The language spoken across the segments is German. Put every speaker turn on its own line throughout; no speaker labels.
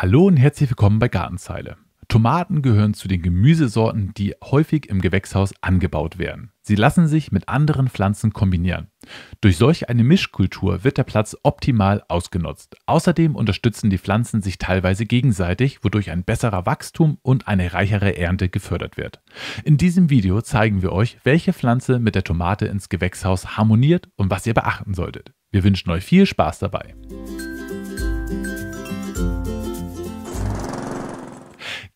Hallo und herzlich willkommen bei Gartenzeile. Tomaten gehören zu den Gemüsesorten, die häufig im Gewächshaus angebaut werden. Sie lassen sich mit anderen Pflanzen kombinieren. Durch solch eine Mischkultur wird der Platz optimal ausgenutzt. Außerdem unterstützen die Pflanzen sich teilweise gegenseitig, wodurch ein besserer Wachstum und eine reichere Ernte gefördert wird. In diesem Video zeigen wir euch, welche Pflanze mit der Tomate ins Gewächshaus harmoniert und was ihr beachten solltet. Wir wünschen euch viel Spaß dabei.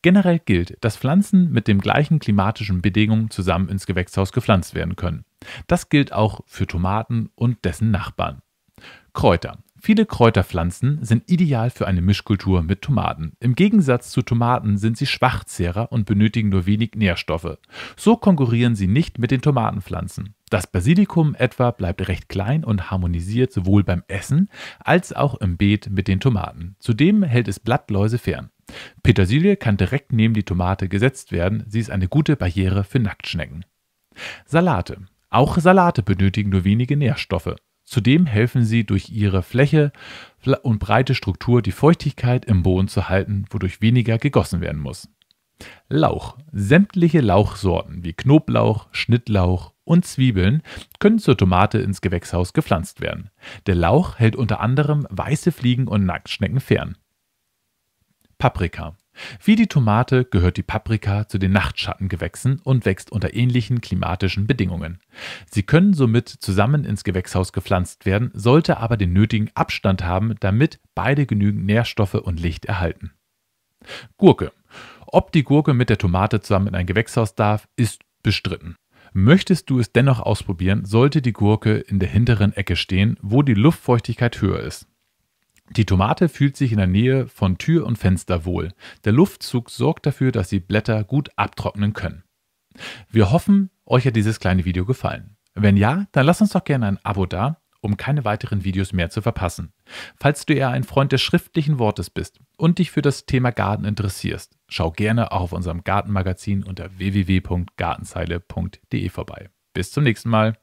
Generell gilt, dass Pflanzen mit den gleichen klimatischen Bedingungen zusammen ins Gewächshaus gepflanzt werden können. Das gilt auch für Tomaten und dessen Nachbarn. Kräuter. Viele Kräuterpflanzen sind ideal für eine Mischkultur mit Tomaten. Im Gegensatz zu Tomaten sind sie Schwachzehrer und benötigen nur wenig Nährstoffe. So konkurrieren sie nicht mit den Tomatenpflanzen. Das Basilikum etwa bleibt recht klein und harmonisiert sowohl beim Essen als auch im Beet mit den Tomaten. Zudem hält es Blattläuse fern. Petersilie kann direkt neben die Tomate gesetzt werden, sie ist eine gute Barriere für Nacktschnecken. Salate. Auch Salate benötigen nur wenige Nährstoffe. Zudem helfen sie durch ihre Fläche und breite Struktur die Feuchtigkeit im Boden zu halten, wodurch weniger gegossen werden muss. Lauch. Sämtliche Lauchsorten wie Knoblauch, Schnittlauch und Zwiebeln können zur Tomate ins Gewächshaus gepflanzt werden. Der Lauch hält unter anderem weiße Fliegen und Nacktschnecken fern. Paprika. Wie die Tomate gehört die Paprika zu den Nachtschattengewächsen und wächst unter ähnlichen klimatischen Bedingungen. Sie können somit zusammen ins Gewächshaus gepflanzt werden, sollte aber den nötigen Abstand haben, damit beide genügend Nährstoffe und Licht erhalten. Gurke. Ob die Gurke mit der Tomate zusammen in ein Gewächshaus darf, ist bestritten. Möchtest du es dennoch ausprobieren, sollte die Gurke in der hinteren Ecke stehen, wo die Luftfeuchtigkeit höher ist. Die Tomate fühlt sich in der Nähe von Tür und Fenster wohl. Der Luftzug sorgt dafür, dass die Blätter gut abtrocknen können. Wir hoffen, euch hat dieses kleine Video gefallen. Wenn ja, dann lasst uns doch gerne ein Abo da, um keine weiteren Videos mehr zu verpassen. Falls du eher ein Freund des schriftlichen Wortes bist und dich für das Thema Garten interessierst, schau gerne auch auf unserem Gartenmagazin unter www.gartenzeile.de vorbei. Bis zum nächsten Mal.